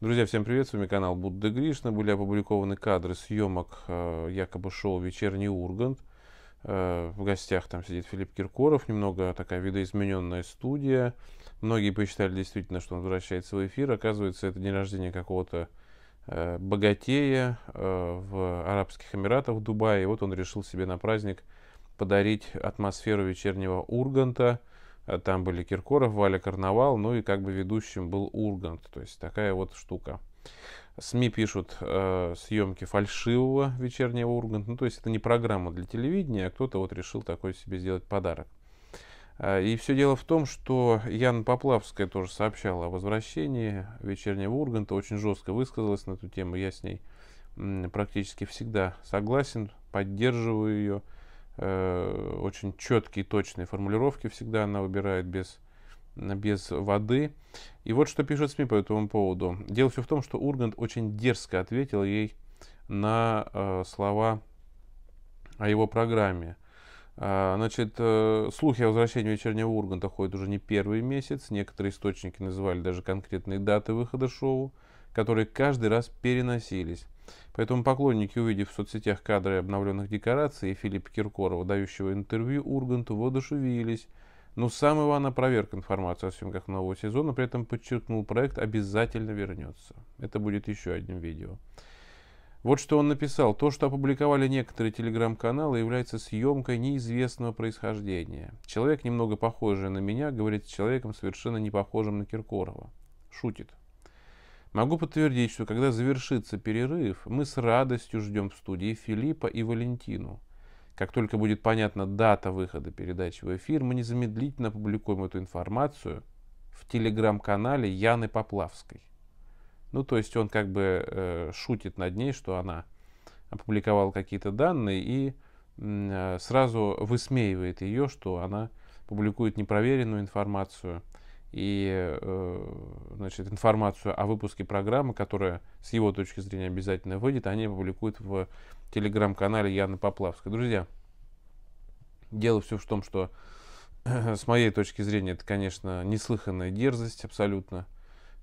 Друзья, всем привет, с вами канал Будда Гришна. Были опубликованы кадры съемок э, якобы шоу «Вечерний Ургант». Э, в гостях там сидит Филипп Киркоров, немного такая видоизмененная студия. Многие посчитали действительно, что он возвращается в эфир. Оказывается, это день рождения какого-то э, богатея э, в Арабских Эмиратах, в Дубае. И вот он решил себе на праздник подарить атмосферу «Вечернего Урганта». А там были Киркоров, Валя Карнавал, ну и как бы ведущим был Ургант. То есть такая вот штука. СМИ пишут э, съемки фальшивого вечернего Урганта. Ну, то есть это не программа для телевидения, а кто-то вот решил такой себе сделать подарок. А, и все дело в том, что Яна Поплавская тоже сообщала о возвращении вечернего Урганта. Очень жестко высказалась на эту тему. Я с ней практически всегда согласен, поддерживаю ее. Э, очень четкие, точные формулировки всегда она выбирает без без воды. И вот что пишут СМИ по этому поводу. Дело все в том, что Ургант очень дерзко ответил ей на э, слова о его программе. А, значит, э, слухи о возвращении вечернего Урганта ходят уже не первый месяц. Некоторые источники называли даже конкретные даты выхода шоу, которые каждый раз переносились. Поэтому поклонники, увидев в соцсетях кадры обновленных декораций и Филиппа Киркорова, дающего интервью Урганту, воодушевились. Но ну, сам Иван опроверг информацию о съемках нового сезона, при этом подчеркнул, проект обязательно вернется. Это будет еще одним видео. Вот что он написал. То, что опубликовали некоторые телеграм-каналы, является съемкой неизвестного происхождения. Человек, немного похожий на меня, говорит с человеком, совершенно не похожим на Киркорова. Шутит. Могу подтвердить, что когда завершится перерыв, мы с радостью ждем в студии Филиппа и Валентину. Как только будет понятна дата выхода передачи в эфир, мы незамедлительно опубликуем эту информацию в телеграм-канале Яны Поплавской. Ну, то есть он как бы э, шутит над ней, что она опубликовала какие-то данные и э, сразу высмеивает ее, что она публикует непроверенную информацию – и э, значит, информацию о выпуске программы, которая с его точки зрения обязательно выйдет, они опубликуют в телеграм-канале Яны Поплавской. Друзья, дело все в том, что с моей точки зрения это, конечно, неслыханная дерзость абсолютно.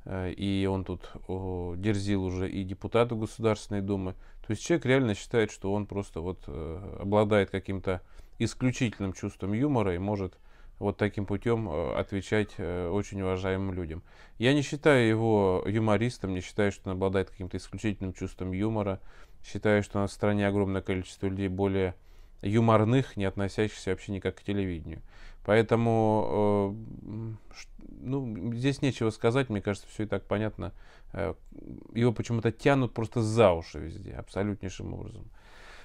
Э, и он тут дерзил уже и депутату Государственной Думы. То есть человек реально считает, что он просто вот э, обладает каким-то исключительным чувством юмора и может вот таким путем э, отвечать э, очень уважаемым людям. Я не считаю его юмористом, не считаю, что он обладает каким-то исключительным чувством юмора. Считаю, что у нас в стране огромное количество людей более юморных, не относящихся вообще никак к телевидению. Поэтому э, ну, здесь нечего сказать, мне кажется, все и так понятно. Его почему-то тянут просто за уши везде, абсолютнейшим образом.